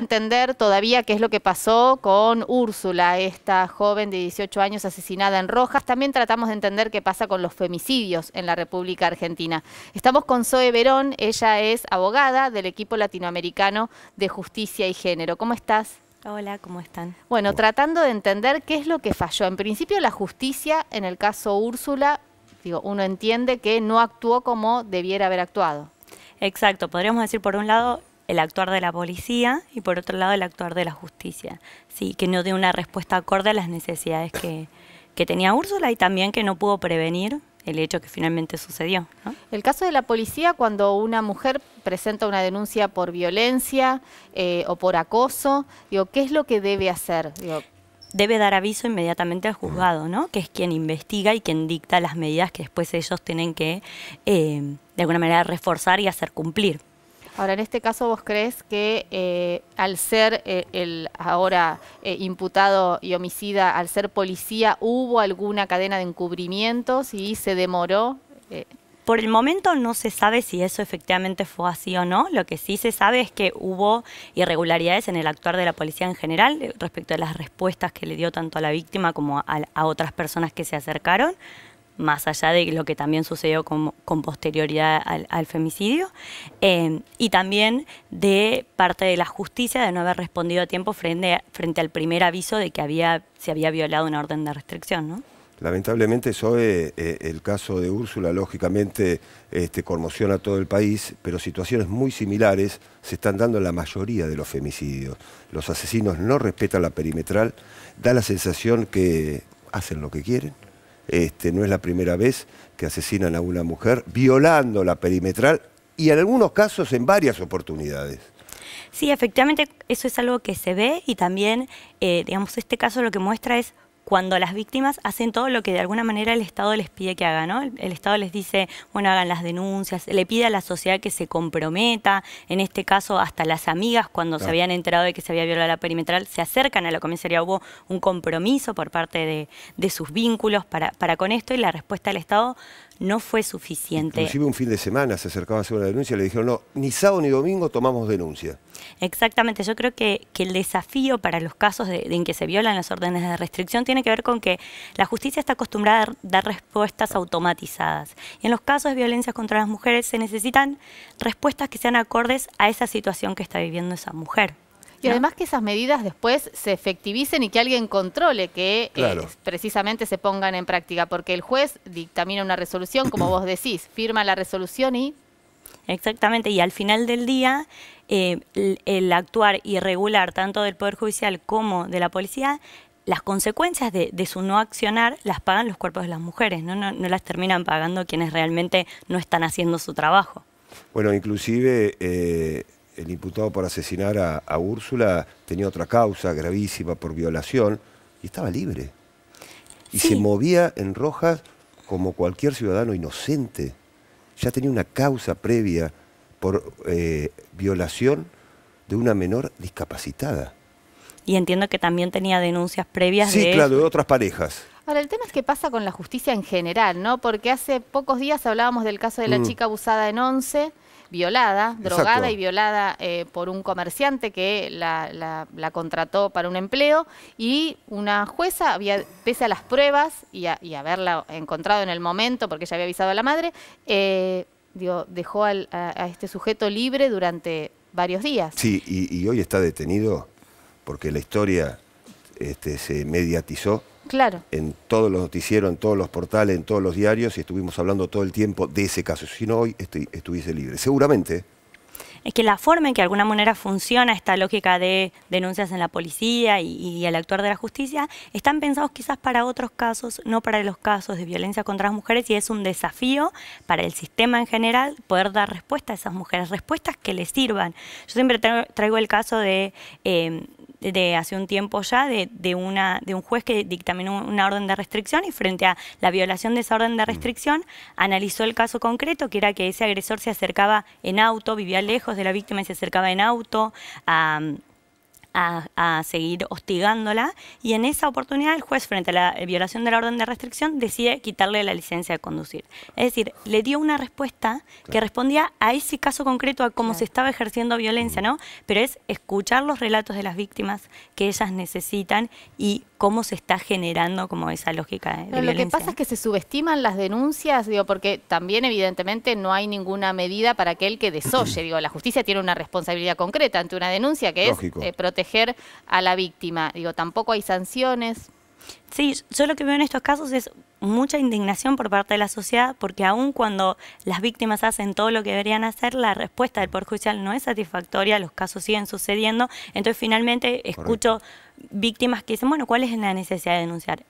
entender todavía qué es lo que pasó con Úrsula, esta joven de 18 años asesinada en Rojas. También tratamos de entender qué pasa con los femicidios en la República Argentina. Estamos con Zoe Verón, ella es abogada del equipo latinoamericano de justicia y género. ¿Cómo estás? Hola, ¿cómo están? Bueno, tratando de entender qué es lo que falló. En principio la justicia en el caso Úrsula, digo, uno entiende que no actuó como debiera haber actuado. Exacto, podríamos decir por un lado el actuar de la policía y por otro lado el actuar de la justicia, sí, que no dio una respuesta acorde a las necesidades que, tenía Úrsula y también que no pudo prevenir el hecho que finalmente sucedió. El caso de la policía, cuando una mujer presenta una denuncia por violencia eh, o por acoso, digo, ¿qué es lo que debe hacer? debe dar aviso inmediatamente al juzgado, ¿no? Que es quien investiga y quien dicta las medidas que después ellos tienen que, eh, de alguna manera, reforzar y hacer cumplir. Ahora, en este caso, ¿vos crees que eh, al ser eh, el ahora eh, imputado y homicida, al ser policía, hubo alguna cadena de encubrimientos y se demoró? Por el momento no se sabe si eso efectivamente fue así o no. Lo que sí se sabe es que hubo irregularidades en el actuar de la policía en general respecto a las respuestas que le dio tanto a la víctima como a otras personas que se acercaron más allá de lo que también sucedió con, posterioridad al, femicidio, eh, y también de parte de la justicia de no haber respondido a tiempo frente, frente al primer aviso de que había, se había violado una orden de restricción. ¿no? Lamentablemente, eh, el caso de Úrsula lógicamente este, conmociona a todo el país, pero situaciones muy similares se están dando en la mayoría de los femicidios. Los asesinos no respetan la perimetral, da la sensación que hacen lo que quieren, este, no es la primera vez que asesinan a una mujer violando la perimetral y en algunos casos en varias oportunidades. Sí, efectivamente eso es algo que se ve y también, eh, digamos, este caso lo que muestra es cuando las víctimas hacen todo lo que de alguna manera el Estado les pide que hagan, ¿no? El Estado les dice, bueno, hagan las denuncias, le pide a la sociedad que se comprometa, en este caso hasta las amigas cuando se habían enterado de que se había violado la perimetral, se acercan a la comisaría, hubo un compromiso por parte de, sus vínculos para con esto y la respuesta del Estado no fue suficiente. Inclusive un fin de semana se acercaba a hacer una denuncia y le dijeron, no, ni sábado ni domingo tomamos denuncia. Exactamente, yo creo que, que el desafío para los casos en que se violan las órdenes de restricción tiene que ver con que la justicia está acostumbrada a dar respuestas automatizadas. Y en los casos de violencia contra las mujeres se necesitan respuestas que sean acordes a esa situación que está viviendo esa mujer. Y además que esas medidas después se efectivicen y que alguien controle que eh, precisamente se pongan en práctica, porque el juez dictamina una resolución, como vos decís, firma la resolución y... Exactamente, y al final del día eh, el, actuar irregular tanto del Poder Judicial como de la policía las consecuencias de, su no accionar las pagan los cuerpos de las mujeres, ¿no? No, las terminan pagando quienes realmente no están haciendo su trabajo. Bueno, inclusive eh, el imputado por asesinar a, Úrsula tenía otra causa gravísima por violación y estaba libre. Y se movía en Rojas como cualquier ciudadano inocente. Ya tenía una causa previa por eh, violación de una menor discapacitada. Y entiendo que también tenía denuncias previas de... Sí, claro, de otras parejas. Ahora, el tema es que pasa con la justicia en general, ¿no? Porque hace pocos días hablábamos del caso de la mm. chica abusada en Once, violada, drogada y violada eh, por un comerciante que la, contrató para un empleo y una jueza había, pese a las pruebas y, haberla encontrado en el momento porque ella había avisado a la madre, eh, dejó a, este sujeto libre durante varios días. Sí, y, hoy está detenido porque la historia este, se mediatizó Claro. En todos los noticieros, en todos los portales, en todos los diarios, y estuvimos hablando todo el tiempo de ese caso. Si no, hoy estuviese libre. Seguramente. Es que la forma en que de alguna manera funciona esta lógica de denuncias en la policía y, y el actuar de la justicia están pensados quizás para otros casos, no para los casos de violencia contra las mujeres y es un desafío para el sistema en general poder dar respuesta a esas mujeres, respuestas que les sirvan. Yo siempre traigo el caso de... Eh, de hace un tiempo ya de, de, una, de un juez que dictaminó una orden de restricción y frente a la violación de esa orden de mm. restricción analizó el caso concreto que era que ese agresor se acercaba en auto, vivía lejos de la víctima y se acercaba en auto a, seguir hostigándola y en esa oportunidad el juez, frente a la violación de la orden de restricción, decide quitarle la licencia de conducir. Es decir, le dio una respuesta que respondía a ese caso concreto, a cómo se estaba ejerciendo violencia, ¿no? Pero es escuchar los relatos de las víctimas que ellas necesitan y cómo se está generando como esa lógica de, violencia. Lo que pasa es que se subestiman las denuncias, digo, porque también evidentemente no hay ninguna medida para aquel que desoye, digo, la justicia tiene una responsabilidad concreta ante una denuncia que es proteger a la víctima. Digo, tampoco hay sanciones. Sí, yo lo que veo en estos casos es mucha indignación por parte de la sociedad porque aun cuando las víctimas hacen todo lo que deberían hacer, la respuesta del Poder Judicial no es satisfactoria, los casos siguen sucediendo. Entonces finalmente escucho víctimas que dicen, bueno, ¿cuál es la necesidad de denunciar?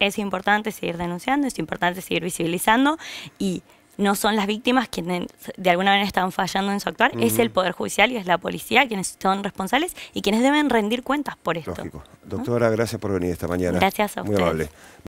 Es importante seguir denunciando, es importante seguir visibilizando y no son las víctimas quienes de alguna manera están fallando en su actuar, es el Poder Judicial y es la policía quienes son responsables y quienes deben rendir cuentas por esto. Lógico. Doctora, gracias por venir esta mañana. Gracias a Muy